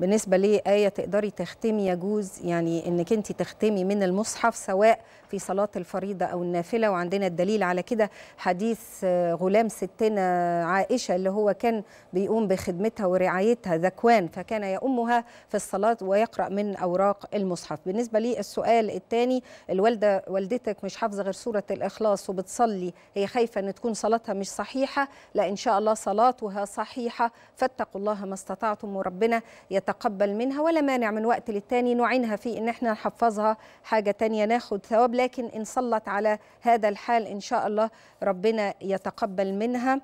بالنسبة لآية تقدري تختمي يجوز يعني إنك أنت تختمي من المصحف سواء في صلاة الفريضة أو النافلة وعندنا الدليل على كده حديث آه، غلام ستنا عائشة اللي هو كان بيقوم بخدمتها ورعايتها ذكوان فكان يأمها في الصلاة ويقرأ من أوراق المصحف بالنسبة لي السؤال الثاني الوالدة والدتك مش حافظة غير سورة الإخلاص وبتصلي هي خايفة إن تكون صلاتها مش صحيحة لا إن شاء الله صلاتها صحيحة فاتقوا الله ما استطعتم وربنا يت نتقبل منها ولا مانع من وقت للتاني نعينها في ان احنا نحفظها حاجه تانية ناخد ثواب لكن ان صلت على هذا الحال ان شاء الله ربنا يتقبل منها